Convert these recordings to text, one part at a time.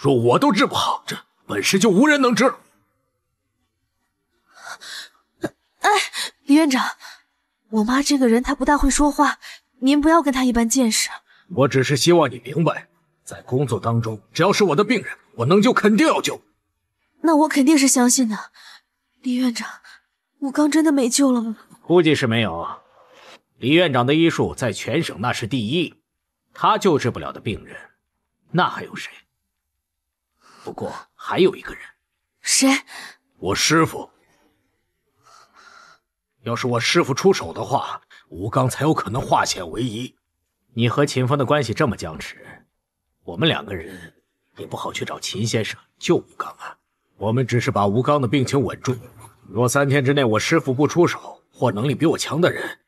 若我都治不好，这本事就无人能治。哎，李院长，我妈这个人她不大会说话，您不要跟她一般见识。我只是希望你明白，在工作当中，只要是我的病人，我能救肯定要救。那我肯定是相信的，李院长，武刚真的没救了吗？估计是没有。李院长的医术在全省那是第一，他救治不了的病人，那还有谁？不过还有一个人，谁？我师父。要是我师父出手的话，吴刚才有可能化险为夷。你和秦风的关系这么僵持，我们两个人也不好去找秦先生救吴刚啊。我们只是把吴刚的病情稳住。若三天之内我师父不出手或能力比我强的人，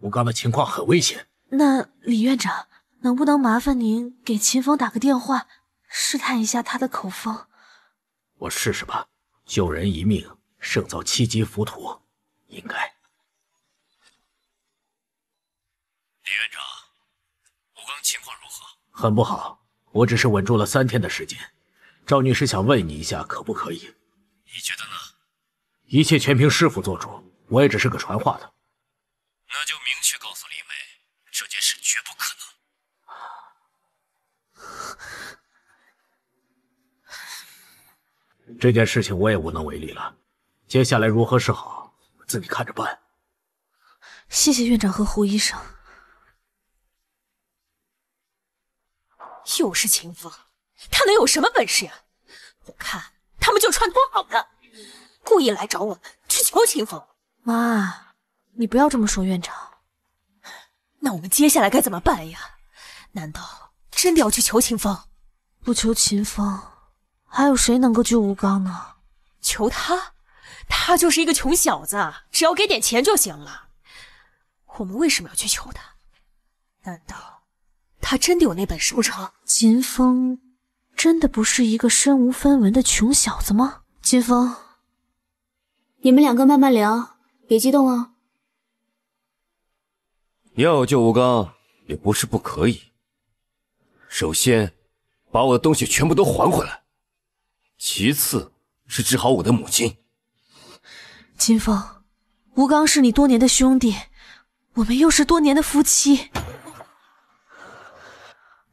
吴刚的情况很危险。那李院长，能不能麻烦您给秦风打个电话？试探一下他的口风，我试试吧。救人一命胜造七级浮屠，应该。李院长，武刚情况如何？很不好，我只是稳住了三天的时间。赵女士想问你一下，可不可以？你觉得呢？一切全凭师傅做主，我也只是个传话的。那就明。这件事情我也无能为力了，接下来如何是好，自己看着办。谢谢院长和胡医生。又是秦风，他能有什么本事呀？我看他们就串通好的，故意来找我们去求秦风。妈，你不要这么说院长。那我们接下来该怎么办呀？难道真的要去求秦风？不求秦风？还有谁能够救吴刚呢？求他？他就是一个穷小子，只要给点钱就行了。我们为什么要去求他？难道他真的有那本事不成？秦风真的不是一个身无分文的穷小子吗？秦风，你们两个慢慢聊，别激动哦。要救吴刚也不是不可以，首先把我的东西全部都还回来。其次，是治好我的母亲。秦风，吴刚是你多年的兄弟，我们又是多年的夫妻，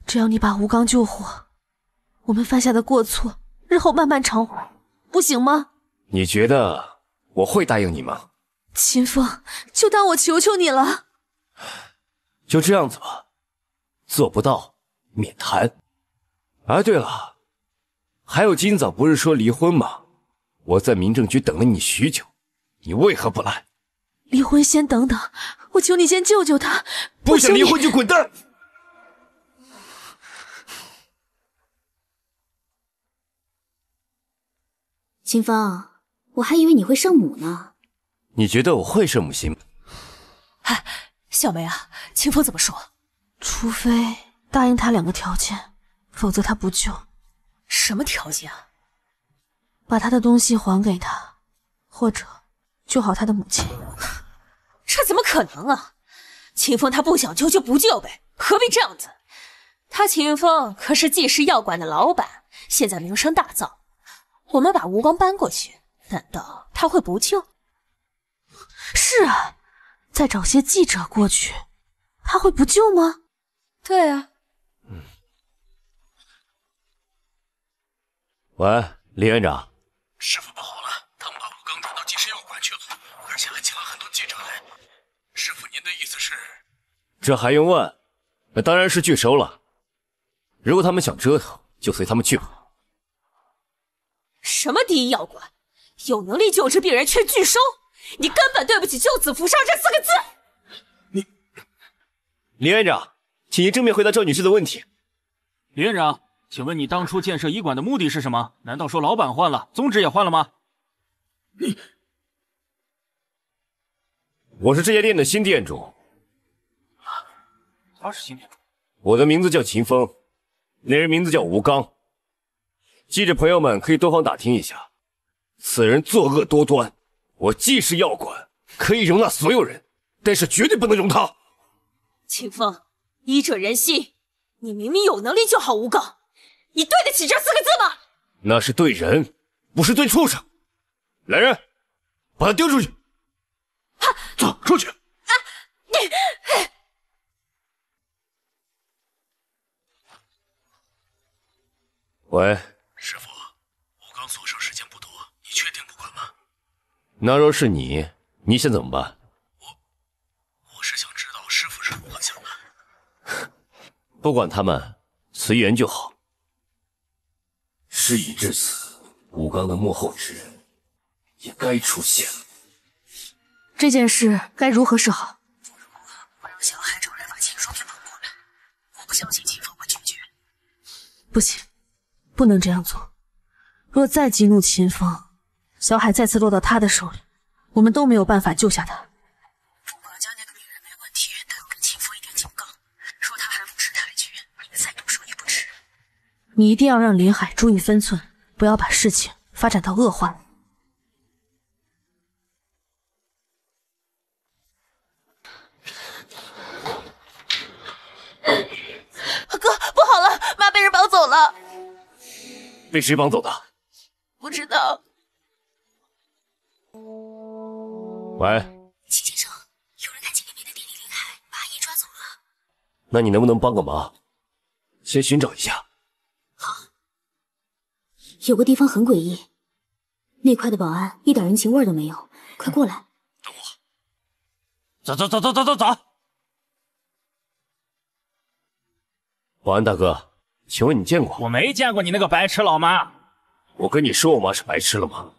只要你把吴刚救活，我们犯下的过错，日后慢慢偿还，不行吗？你觉得我会答应你吗？秦风，就当我求求你了。就这样子吧，做不到免谈。哎，对了。还有，今早不是说离婚吗？我在民政局等了你许久，你为何不来？离婚先等等，我求你先救救他。不想离婚就滚蛋！秦风，我还以为你会圣母呢。你觉得我会圣母心吗？哎，小梅啊，秦风怎么说？除非答应他两个条件，否则他不救。什么条件啊？把他的东西还给他，或者救好他的母亲。这怎么可能啊？秦风他不想救就不救呗，何必这样子？他秦风可是济世药馆的老板，现在名声大噪。我们把吴光搬过去，难道他会不救？是啊，再找些记者过去，他会不救吗？对啊。喂，李院长，师傅不好了，他们把吴刚转到济世药馆去了，而且还请了很多记者来。师傅，您的意思是？这还用问？那当然是拒收了。如果他们想折腾，就随他们去吧。什么第一药馆？有能力救治病人却拒收，你根本对不起“救死扶伤”这四个字。你，李院长，请您正面回答赵女士的问题。李院长。请问你当初建设医馆的目的是什么？难道说老板换了，宗旨也换了吗？你，我是这家店的新店主。他是新店主。我的名字叫秦风，那人名字叫吴刚。记者朋友们可以多方打听一下，此人作恶多端。我既是药馆，可以容纳所有人，但是绝对不能容他。秦风，医者仁心，你明明有能力救好吴刚。你对得起这四个字吗？那是对人，不是对畜生。来人，把他丢出去！啊，走出去！啊，你喂，师傅，我刚所剩时间不多，你确定不管吗？那若是你，你想怎么办？我，我是想知道师傅是如何想的。不管他们，随缘就好。事已至此，武刚的幕后之人也该出现了。这件事该如何是好？不如我让小海找人把秦风给找过来。我不相信秦风会拒绝。不行，不能这样做。若再激怒秦风，小海再次落到他的手里，我们都没有办法救下他。你一定要让林海注意分寸，不要把事情发展到恶化。哥，不好了，妈被人绑走了！被谁绑走的？不知道。喂。秦先生，有人看见你的弟弟林海把阿姨抓走了。那你能不能帮个忙，先寻找一下？有个地方很诡异，那块的保安一点人情味都没有，快过来！走走走走走走走！保安大哥，请问你见过？我没见过你那个白痴老妈，我跟你说我妈是白痴了吗？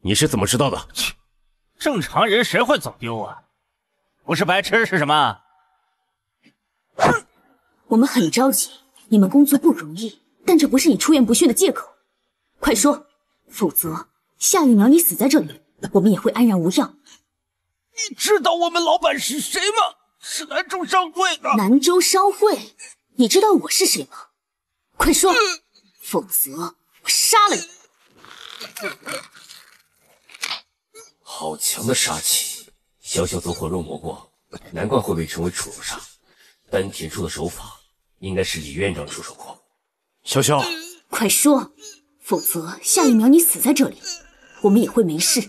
你是怎么知道的？正常人谁会走丢啊？不是白痴是什么？我们很着急，你们工作不容易。但这不是你出言不逊的借口，快说，否则下一秒你死在这里，我们也会安然无恙。你知道我们老板是谁吗？是南州商会的。南州商会？你知道我是谁吗？快说，否则我杀了你！好强的杀气，小小走火入魔过，难怪会被称为楚罗杀。丹田处的手法，应该是李院长出手过。小潇，快说，否则下一秒你死在这里，我们也会没事。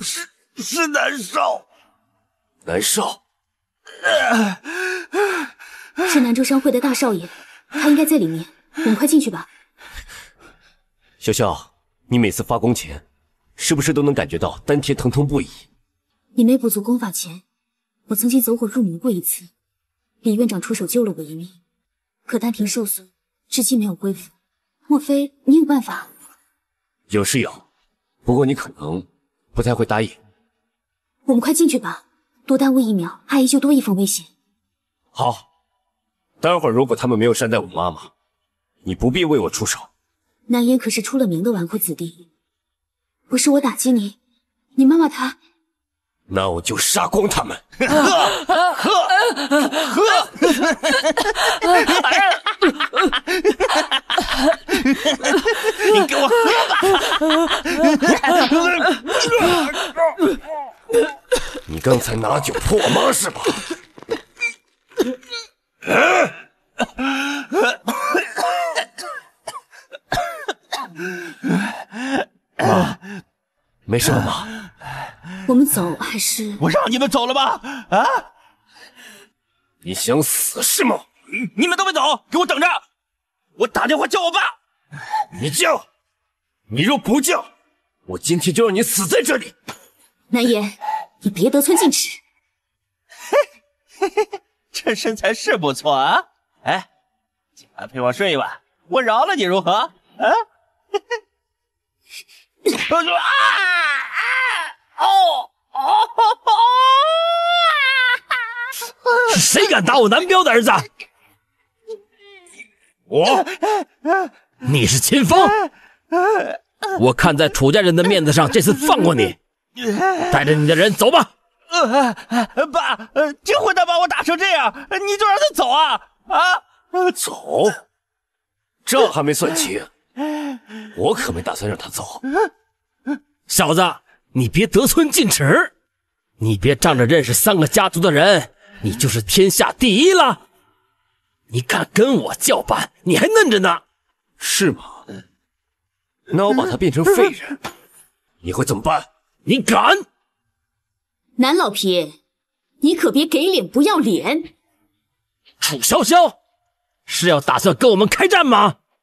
是是，南少，南少，是南州商会的大少爷，他应该在里面，我们快进去吧。小潇，你每次发功前，是不是都能感觉到丹田疼痛不已？你没补足功法前，我曾经走火入魔过一次，李院长出手救了我一命，可丹田受损。至今没有恢复，莫非你有办法？有是有，不过你可能不太会答应。我们快进去吧，多耽误一秒，阿姨就多一份危险。好，待会儿如果他们没有善待我妈妈，你不必为我出手。南烟可是出了名的纨绔子弟，不是我打击你，你妈妈她……那我就杀光他们！喝喝喝！你给我喝吧！你刚才拿酒泼我妈是吧？妈，没事了吗？我们走还是……我让你们走了吧？啊！你想死是吗？你们都别走，给我等着！我打电话叫我爸，你叫，你若不叫，我今天就让你死在这里。南言，你别得寸进尺。嘿嘿嘿嘿，这身材是不错啊。哎，今晚陪我睡一晚，我饶了你如何？啊？啊啊！哦哦哦！谁敢打我南彪的儿子？我，你是秦风，我看在楚家人的面子上，这次放过你，带着你的人走吧。爸，这混蛋把我打成这样，你就让他走啊？啊，走，这还没算清，我可没打算让他走。小子，你别得寸进尺，你别仗着认识三个家族的人，你就是天下第一了。你敢跟我叫板？你还嫩着呢，是吗？那我把他变成废人，你会怎么办？你敢？南老皮，你可别给脸不要脸。楚潇潇是要打算跟我们开战吗？